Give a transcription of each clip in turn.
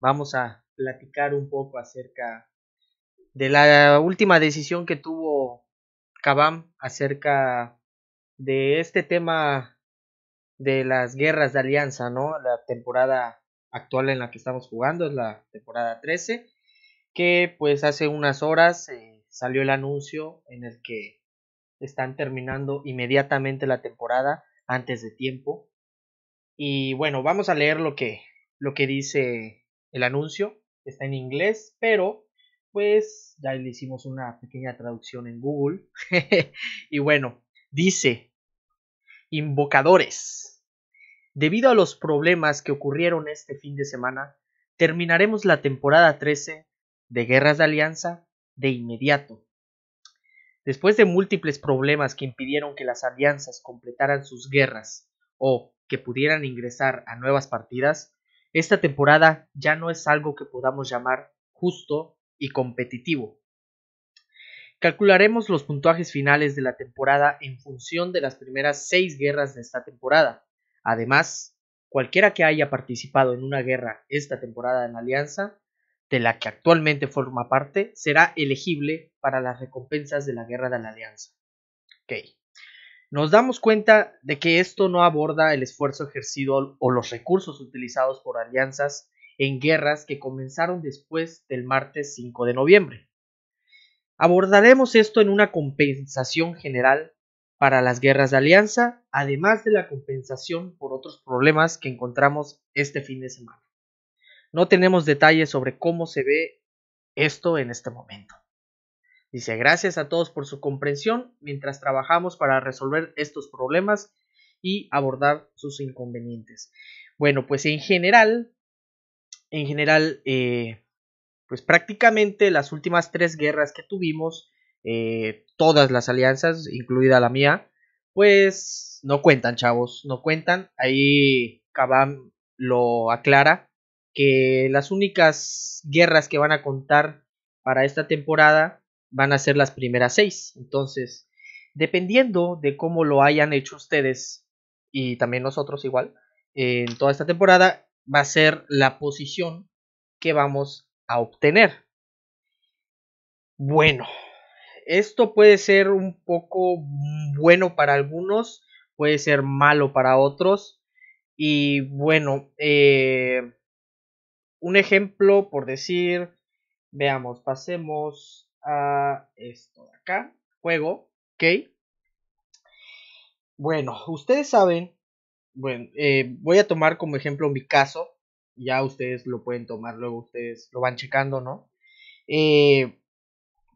vamos a platicar un poco acerca de la última decisión que tuvo Kabam acerca de este tema de las guerras de alianza, ¿no? La temporada actual en la que estamos jugando es la temporada 13, que pues hace unas horas eh, salió el anuncio en el que están terminando inmediatamente la temporada antes de tiempo. Y bueno, vamos a leer lo que, lo que dice el anuncio, está en inglés, pero pues ya le hicimos una pequeña traducción en Google. y bueno, dice, invocadores, debido a los problemas que ocurrieron este fin de semana, terminaremos la temporada 13 de Guerras de Alianza de inmediato. Después de múltiples problemas que impidieron que las alianzas completaran sus guerras o que pudieran ingresar a nuevas partidas, esta temporada ya no es algo que podamos llamar justo y competitivo. Calcularemos los puntuajes finales de la temporada en función de las primeras seis guerras de esta temporada. Además, cualquiera que haya participado en una guerra esta temporada en la Alianza, de la que actualmente forma parte, será elegible para las recompensas de la guerra de la Alianza. Okay nos damos cuenta de que esto no aborda el esfuerzo ejercido o los recursos utilizados por alianzas en guerras que comenzaron después del martes 5 de noviembre. Abordaremos esto en una compensación general para las guerras de alianza, además de la compensación por otros problemas que encontramos este fin de semana. No tenemos detalles sobre cómo se ve esto en este momento. Dice, gracias a todos por su comprensión mientras trabajamos para resolver estos problemas y abordar sus inconvenientes. Bueno, pues en general, en general, eh, pues prácticamente las últimas tres guerras que tuvimos, eh, todas las alianzas, incluida la mía, pues no cuentan, chavos, no cuentan. Ahí Kabam lo aclara que las únicas guerras que van a contar para esta temporada van a ser las primeras seis. Entonces, dependiendo de cómo lo hayan hecho ustedes y también nosotros igual, eh, en toda esta temporada, va a ser la posición que vamos a obtener. Bueno, esto puede ser un poco bueno para algunos, puede ser malo para otros. Y bueno, eh, un ejemplo por decir, veamos, pasemos a esto de acá, juego, ok. Bueno, ustedes saben, bueno, eh, voy a tomar como ejemplo mi caso, ya ustedes lo pueden tomar, luego ustedes lo van checando, ¿no? Eh,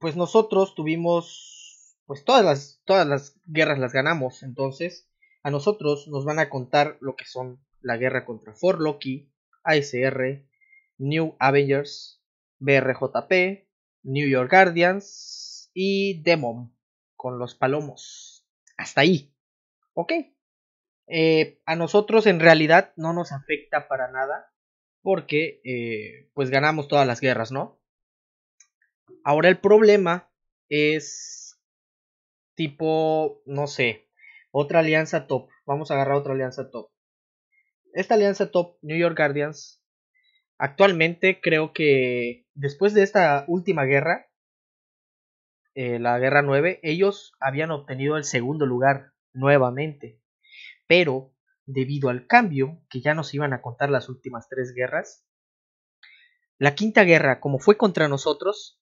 pues nosotros tuvimos, pues todas las, todas las guerras las ganamos, entonces a nosotros nos van a contar lo que son la guerra contra for Loki, ASR, New Avengers, BRJP, New York Guardians y Demon con los Palomos. Hasta ahí. Ok. Eh, a nosotros en realidad no nos afecta para nada porque eh, pues ganamos todas las guerras, ¿no? Ahora el problema es tipo, no sé, otra alianza top. Vamos a agarrar otra alianza top. Esta alianza top, New York Guardians, Actualmente creo que después de esta última guerra, eh, la Guerra 9, ellos habían obtenido el segundo lugar nuevamente. Pero debido al cambio, que ya nos iban a contar las últimas tres guerras, la quinta guerra, como fue contra nosotros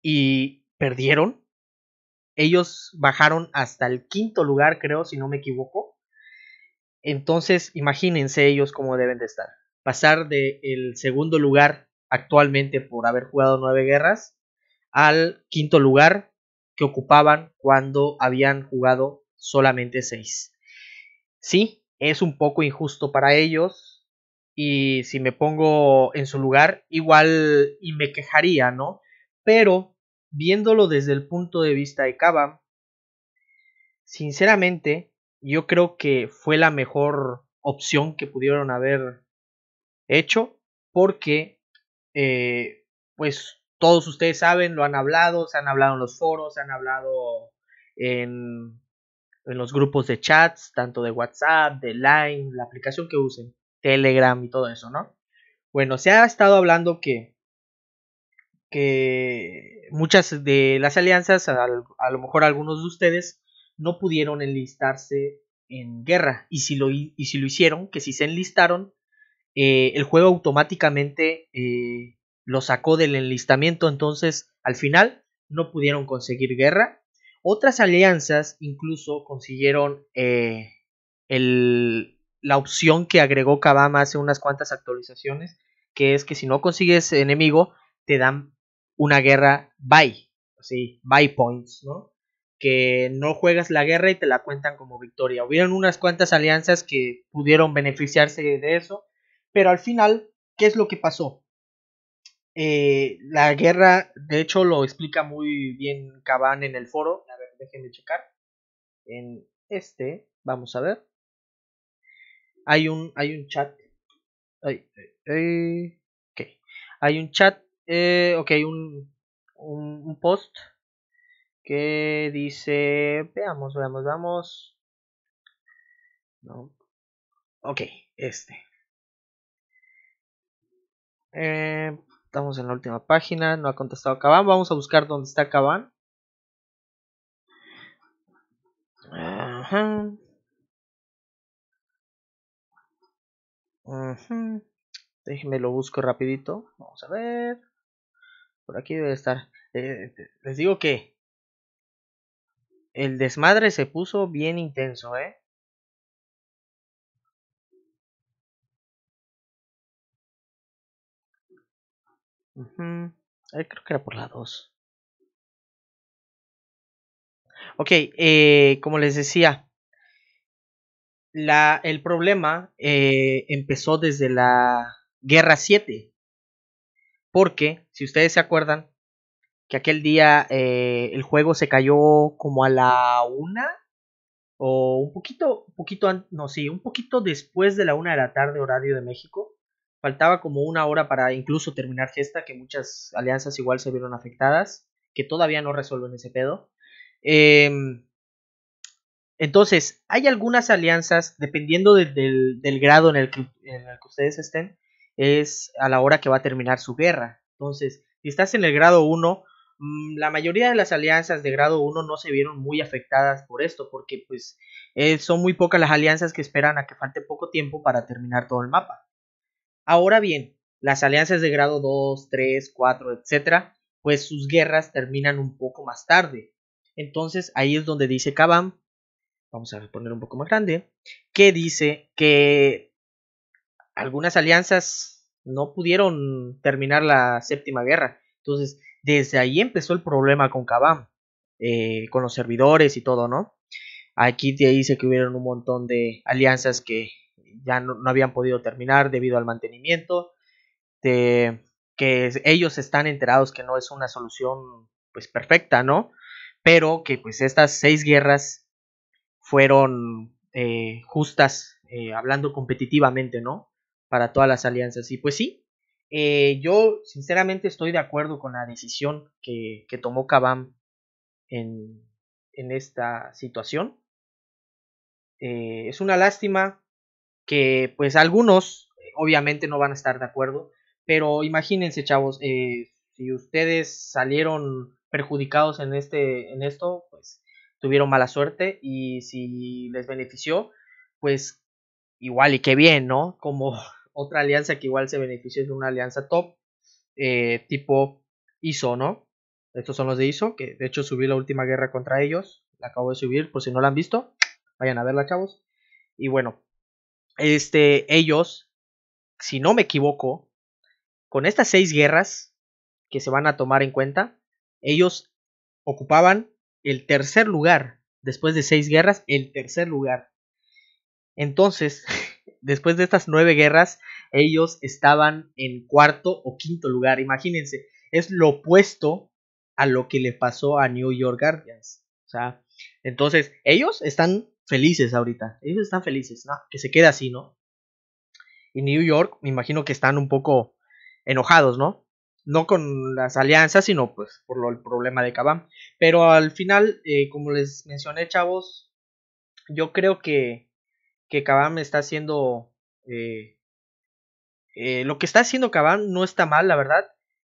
y perdieron, ellos bajaron hasta el quinto lugar, creo, si no me equivoco. Entonces, imagínense ellos cómo deben de estar pasar del segundo lugar actualmente por haber jugado nueve guerras al quinto lugar que ocupaban cuando habían jugado solamente seis. Sí, es un poco injusto para ellos y si me pongo en su lugar igual y me quejaría, ¿no? Pero viéndolo desde el punto de vista de Cava, sinceramente yo creo que fue la mejor opción que pudieron haber hecho porque, eh, pues, todos ustedes saben, lo han hablado, se han hablado en los foros, se han hablado en, en los grupos de chats, tanto de WhatsApp, de Line, la aplicación que usen, Telegram y todo eso, ¿no? Bueno, se ha estado hablando que, que muchas de las alianzas, a, lo mejor algunos de ustedes, no pudieron enlistarse en guerra. Y si lo, y si lo hicieron, que si se enlistaron, eh, el juego automáticamente eh, lo sacó del enlistamiento, entonces al final no pudieron conseguir guerra. Otras alianzas incluso consiguieron eh, el, la opción que agregó Kabama hace unas cuantas actualizaciones, que es que si no consigues enemigo, te dan una guerra by así, by points, Que no juegas la guerra y te la cuentan como victoria. Hubieron unas cuantas alianzas que pudieron beneficiarse de eso, pero al final, ¿qué es lo que pasó? Eh, la guerra, de hecho, lo explica muy bien Cabán en el foro. A ver, déjenme checar. En este, vamos a ver. Hay un, hay un chat. Ay, eh, Hay un chat. Eh, ok, un, un, post que dice. Veamos, veamos, vamos No. Ok, este. Eh, estamos en la última página. No ha contestado Caban. Vamos a buscar dónde está Caban. Déjeme Déjenme lo busco rapidito. Vamos a ver. Por aquí debe estar. Eh, les digo que el desmadre se puso bien intenso, ¿eh? Eh, creo que era por la 2. Ok, eh, como les decía, la, el problema eh, empezó desde la Guerra 7. Porque, si ustedes se acuerdan, que aquel día el juego se cayó como a la una o un poquito, poquito, no, sí, un poquito después de la una de la tarde horario de México faltaba como una hora para incluso terminar gesta, que muchas alianzas igual se vieron afectadas, que todavía no resuelven ese pedo. Em, entonces, hay algunas alianzas, dependiendo del, grado en el, que, en el que ustedes estén, es a la hora que va a terminar su guerra. Entonces, si estás en el grado 1, mm, la mayoría de las alianzas de grado 1 no se vieron muy afectadas por esto, porque pues eh, son muy pocas las alianzas que esperan a que falte poco tiempo para terminar todo el mapa. Ahora bien, las alianzas de grado 2, 3, 4, etcétera, pues sus guerras terminan un poco más tarde. Entonces ahí es donde dice Kabam, vamos a poner un poco más grande, que dice que algunas alianzas no pudieron terminar la séptima guerra. Entonces desde ahí empezó el problema con Kabam, eh, con los servidores y todo, ¿no? Aquí dice que hubieron un montón de alianzas que ya no, habían podido terminar debido al mantenimiento, de, que ellos están enterados que no es una solución pues perfecta, ¿no? Pero que pues estas seis guerras fueron eh, justas, eh, hablando competitivamente, ¿no? Para todas las alianzas. Y pues sí, eh, yo sinceramente estoy de acuerdo con la decisión que, que tomó Kabam en, en esta situación. es una lástima que pues algunos eh, obviamente no van a estar de acuerdo, pero imagínense chavos, eh, si ustedes salieron perjudicados en, este, en esto, pues tuvieron mala suerte y si les benefició, pues igual y qué bien, ¿no? Como otra alianza que igual se benefició de una alianza top eh, tipo ISO, ¿no? Estos son los de ISO, que de hecho subí la última guerra contra ellos, la acabo de subir por si no la han visto, vayan a verla chavos. Y bueno, este, ellos, si no me equivoco, con estas seis guerras que se van a tomar en cuenta, ellos ocupaban el tercer lugar. Después de seis guerras, el tercer lugar. Entonces, después de estas nueve guerras, ellos estaban en cuarto o quinto lugar. Imagínense, es lo opuesto a lo que le pasó a New York Guardians. O sea, entonces, ellos están felices ahorita. Ellos están felices, ¿no? Que se queda así, ¿no? Y New York, me imagino que están un poco enojados, ¿no? No con las alianzas, sino pues por lo, el problema de cabam, Pero al final, eh, como les mencioné, chavos, yo creo que, que Cabán está haciendo... Eh, eh, lo que está haciendo Cabán no está mal, la verdad.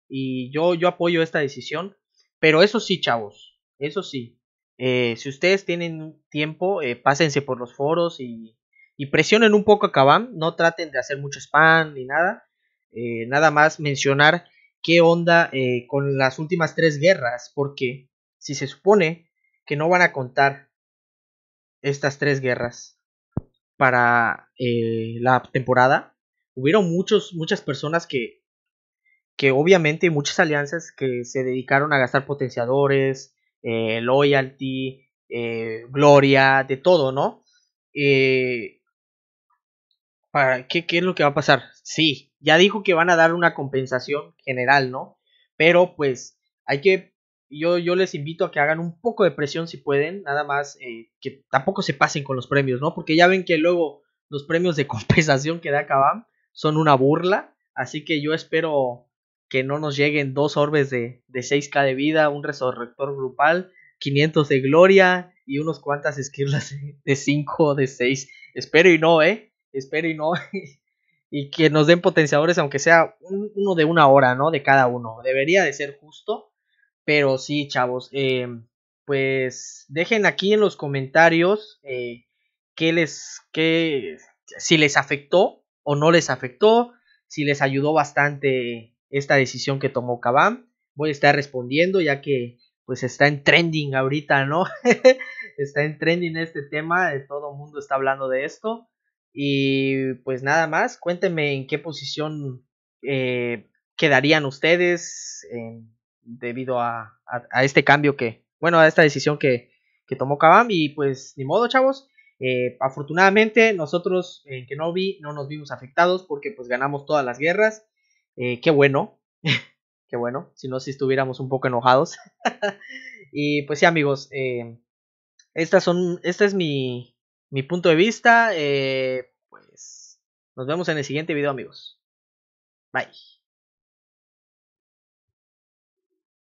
Y yo, yo apoyo esta decisión. Pero eso sí, chavos, eso sí, eh, si ustedes tienen tiempo, eh, pásense por los foros y, y presionen un poco a Kabam. No traten de hacer mucho spam ni nada. Eh, nada más mencionar qué onda con las últimas tres guerras. Porque si se supone que no van a contar estas tres guerras para la temporada, hubieron muchos, muchas personas que, que obviamente muchas alianzas que se dedicaron a gastar potenciadores, eh, loyalty, eh, gloria, de todo, ¿no? Eh, ¿para qué, es lo que va a pasar? Sí, ya dijo que van a dar una compensación general, ¿no? Pero pues hay que, yo, yo les invito a que hagan un poco de presión si pueden, nada más eh, que tampoco se pasen con los premios, ¿no? Porque ya ven que luego los premios de compensación que da Kabam son una burla, así que yo espero que no nos lleguen dos orbes de, 6k de vida, un resurrector grupal, 500 de gloria y unos cuantas esquirlas de 5 o de 6. Espero y no, ¿eh? Espero y no. y que nos den potenciadores, aunque sea uno de una hora, ¿no? De cada uno. Debería de ser justo. Pero sí, chavos. Em, pues dejen aquí en los comentarios Que eh, qué les, qué, si les afectó o no les afectó, si les ayudó bastante esta decisión que tomó Cabam, Voy a estar respondiendo ya que pues está en trending ahorita, ¿no? está en trending este tema, eh, todo el mundo está hablando de esto. Y pues nada más, cuéntenme en qué posición eh, quedarían ustedes debido a, a, este cambio que, bueno, a esta decisión que, tomó Cabam. Y pues ni modo, chavos. Eh, afortunadamente nosotros en vi. no nos vimos afectados porque pues ganamos todas las guerras eh, qué bueno. qué bueno. Si no, si estuviéramos un poco enojados. y pues sí, amigos. Eh, estas son, este es mi, mi punto de vista. Eh, pues nos vemos en el siguiente video, amigos. Bye.